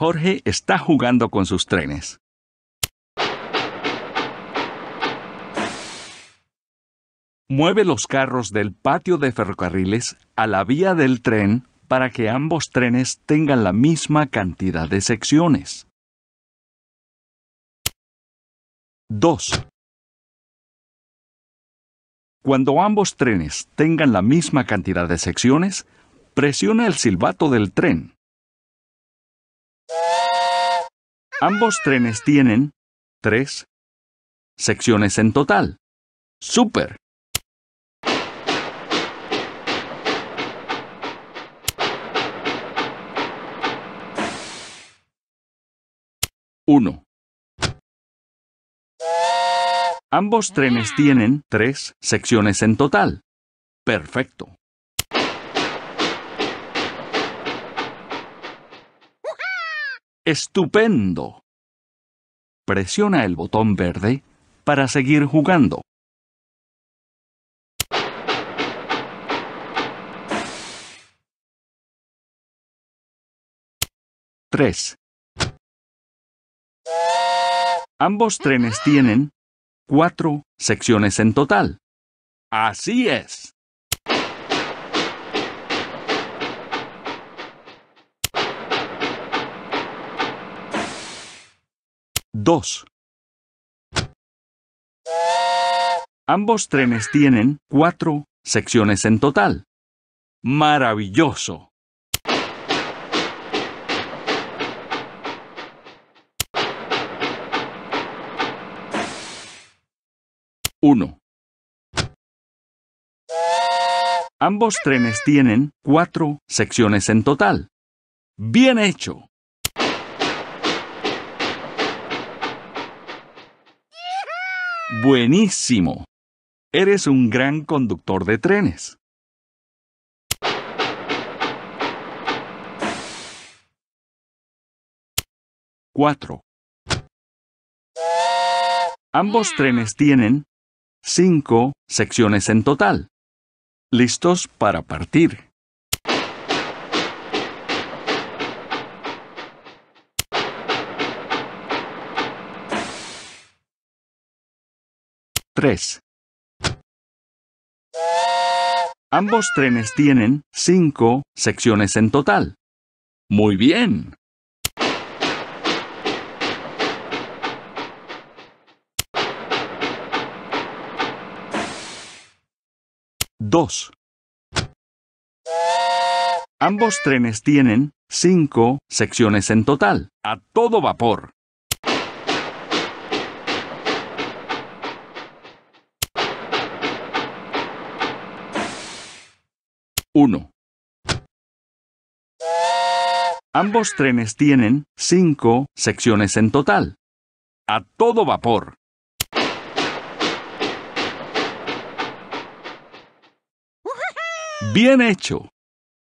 Jorge está jugando con sus trenes. Mueve los carros del patio de ferrocarriles a la vía del tren para que ambos trenes tengan la misma cantidad de secciones. 2. Cuando ambos trenes tengan la misma cantidad de secciones, presiona el silbato del tren. Ambos trenes tienen tres secciones en total. Super. Uno. Ambos trenes tienen tres secciones en total. Perfecto. Estupendo. Presiona el botón verde para seguir jugando. Tres. Ambos trenes tienen cuatro secciones en total. Así es. 2. Ambos trenes tienen cuatro secciones en total. Maravilloso. Uno. Ambos trenes tienen cuatro secciones en total. Bien hecho. Buenísimo. Eres un gran conductor de trenes. 4. Ambos trenes tienen cinco secciones en total, listos para partir. 3. Ambos trenes tienen 5 secciones en total. Muy bien. 2. Ambos trenes tienen 5 secciones en total, a todo vapor. 1. Ambos trenes tienen cinco secciones en total. A todo vapor. Bien hecho.